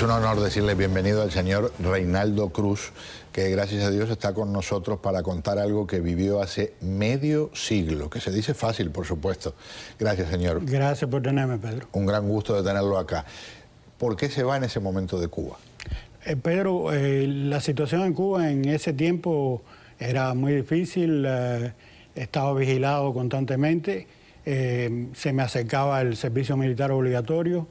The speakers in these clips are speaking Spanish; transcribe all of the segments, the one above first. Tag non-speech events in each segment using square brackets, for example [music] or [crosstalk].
Es un honor decirle bienvenido al señor Reinaldo Cruz, que gracias a Dios está con nosotros para contar algo que vivió hace medio siglo, que se dice fácil, por supuesto. Gracias, señor. Gracias por tenerme, Pedro. Un gran gusto de tenerlo acá. ¿Por qué se va en ese momento de Cuba? Eh, Pedro, eh, la situación en Cuba en ese tiempo era muy difícil, eh, estaba vigilado constantemente, se me acercaba el servicio militar obligatorio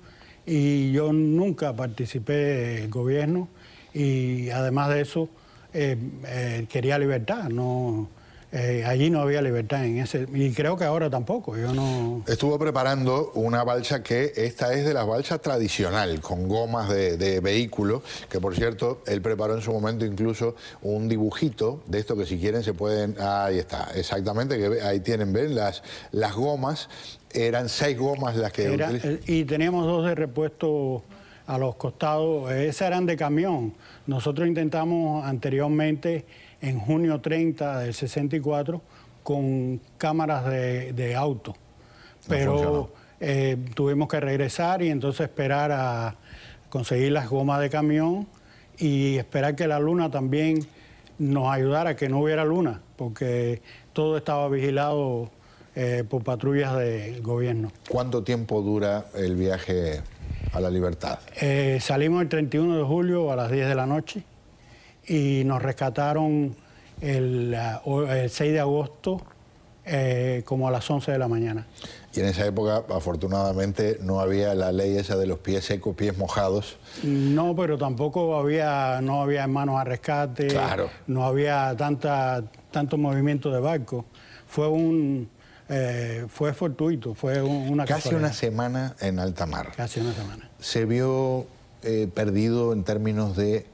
y yo nunca participé en gobierno y además de eso eh, eh, quería libertad, no, eh, allí no había libertad en ese y creo que ahora tampoco. Yo no estuvo preparando una balsa que esta es de las balsas tradicional con gomas de, vehículo que por cierto él preparó en su momento incluso un dibujito de esto que si quieren se pueden ahí está exactamente que ahí tienen ven las las gomas eran seis gomas las que eran y teníamos dos de repuesto a los costados esas eran de camión nosotros intentamos anteriormente en junio 30 del 64 con cámaras de, auto. Pero eh, tuvimos que regresar y entonces esperar a conseguir las gomas de camión y esperar que la luna también nos ayudara, que no hubiera luna, porque todo estaba vigilado eh, por patrullas del gobierno. ¿Cuánto tiempo dura el viaje a la libertad? Eh, salimos el 31 de julio a las 10 de la noche y nos rescataron el, 6 ah, de agosto eh, como a las 11 de la mañana. Y en esa época, afortunadamente, no había la ley esa de los pies secos, pies mojados. No, pero tampoco había, no había manos a rescate, claro. no había tanta, tanto movimiento de barco. Fue un, eh, fue fortuito, fue una Casi una semana en alta mar. Casi una semana. Se vio eh, perdido en términos de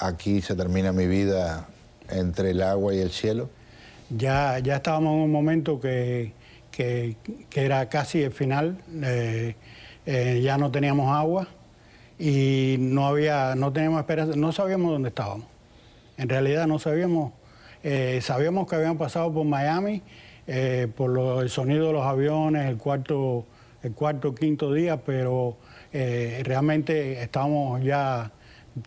aquí se termina mi vida entre el agua y el cielo. Ya, ya estábamos en un momento que, que, era casi el final, eh, eh, ya no teníamos agua y no, había, no teníamos esperanza, no sabíamos dónde estábamos. En realidad no sabíamos, eh, sabíamos que habíamos pasado por Miami, por el sonido de los aviones, el cuarto, el cuarto, quinto día, pero realmente estábamos ya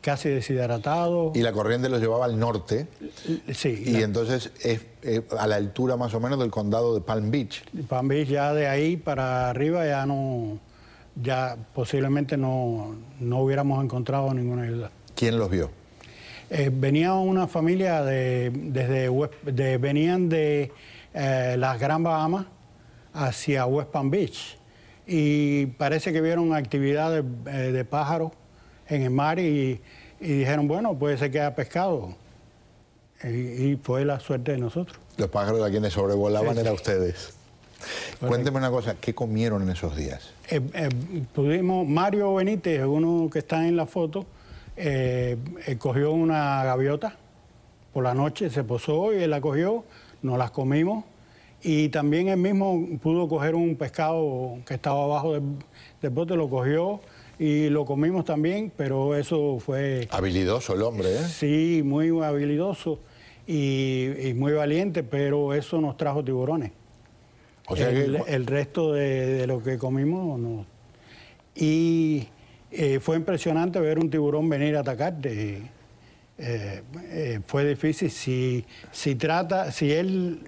casi deshidratado. Y la corriente lo llevaba al norte. Sí. Y entonces es, a la altura más o menos del condado de Palm Beach. Palm Beach ya de ahí para arriba ya no, ya posiblemente no, hubiéramos encontrado ninguna ayuda. ¿Quién los vio? Eh, venía una familia de, desde venían de eh, las Gran Bahamas hacia West Palm Beach y parece que vieron actividad eh, de pájaros en el mar y, dijeron, bueno, pues que queda pescado. Y, fue la suerte de nosotros. Los pájaros a quienes sobrevolaban eran ustedes. Cuénteme una cosa, ¿qué comieron en esos días? Eh, eh, pudimos, Mario Benítez, uno que está en la foto, eh, cogió una gaviota por la noche, se posó y él la cogió, nos las comimos. Y también él mismo pudo coger un pescado que estaba abajo del bote, lo cogió, y lo comimos también, pero eso fue... Habilidoso el hombre, ¿eh? Sí, muy habilidoso y, muy valiente, pero eso nos trajo tiburones. O sea el, resto de, lo que comimos no. Y eh, fue impresionante ver un tiburón venir a atacarte. Eh, eh, fue difícil. Si, si, trata, si él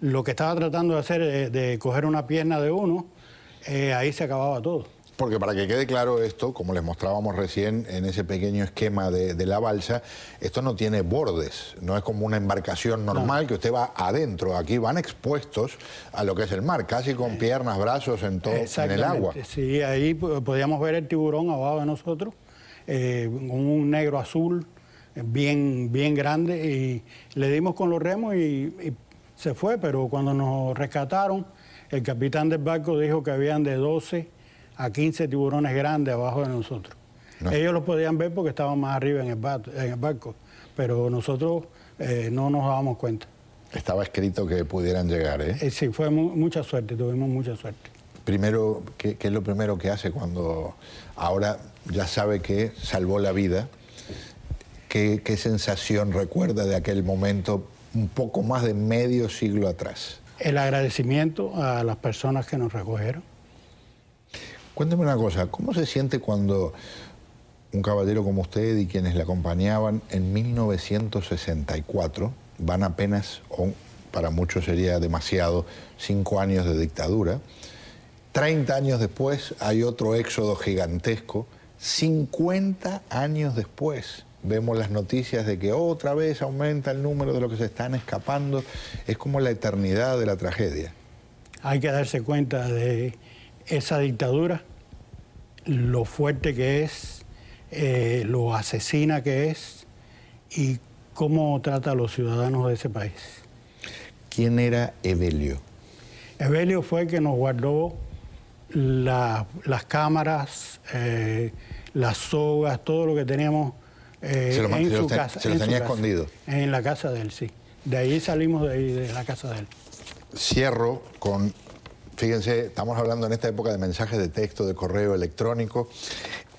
lo que estaba tratando de hacer de, de coger una pierna de uno, ahí se acababa todo. Porque para que quede claro esto, como les mostrábamos recién en ese pequeño esquema de, la balsa, esto no tiene bordes, no es como una embarcación normal que usted va adentro, aquí van expuestos a lo que es el mar, casi con eh, piernas, brazos en todo en el agua. Sí, ahí podíamos ver el tiburón abajo de nosotros, eh, un negro azul eh, bien, bien grande y le dimos con los remos y, y se fue, pero cuando nos rescataron, el capitán del barco dijo que habían de 12 a 15 tiburones grandes abajo de nosotros. Ellos los podían ver porque estaban más arriba en el, barco, pero nosotros eh, no nos dábamos cuenta. Estaba escrito que pudieran llegar, ¿eh? eh sí, fue mucha suerte, tuvimos mucha suerte. Primero, ¿qué, es lo primero que hace cuando ahora ya sabe que salvó la vida? ¿Qué, qué sensación recuerda de aquel momento un poco más de medio siglo atrás? El agradecimiento a las personas que nos recogieron Cuénteme una cosa, ¿cómo se siente cuando un caballero como usted y quienes le acompañaban en 1964 van apenas, o para muchos sería demasiado, cinco años de dictadura? 30 años después hay otro éxodo gigantesco. 50 años después vemos las noticias de que otra vez aumenta el número de los que se están escapando. Es como la eternidad de la tragedia. Hay que darse cuenta de esa dictadura, lo fuerte que es, eh, lo asesina que es y cómo trata a los ciudadanos de ese país. ¿Quién era Evelio? Evelio fue el que nos guardó las cámaras, eh, las sogas, todo lo que teníamos eh, en su casa. Se lo tenía escondido. en la casa de él, sí. De ahí salimos de la casa de él. Cierro con Fíjense, estamos hablando en esta época de mensajes de texto, de correo electrónico.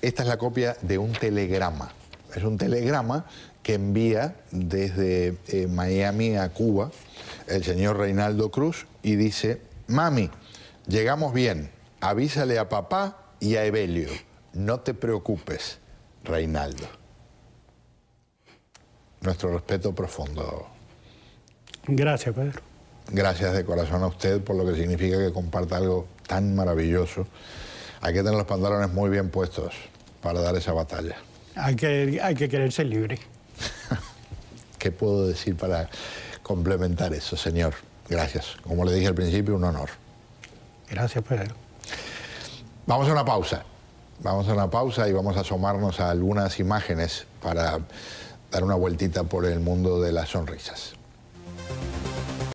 Esta es la copia de un telegrama. Es un telegrama que envía desde eh, Miami a Cuba el señor Reinaldo Cruz y dice, mami, llegamos bien, avísale a papá y a Evelio, no te preocupes, Reinaldo. Nuestro respeto profundo. Gracias, Pedro gracias de corazón a usted por lo que significa que comparta algo tan maravilloso. Hay que tener los pantalones muy bien puestos para dar esa batalla. Hay que, hay que quererse libre. [laughs] ¿Qué puedo decir para complementar eso, señor? Gracias. Como le dije al principio, un honor. Gracias, Pedro. Pues. Vamos a una pausa. Vamos a una pausa y vamos a asomarnos a algunas imágenes para dar una vueltita por el mundo de las sonrisas.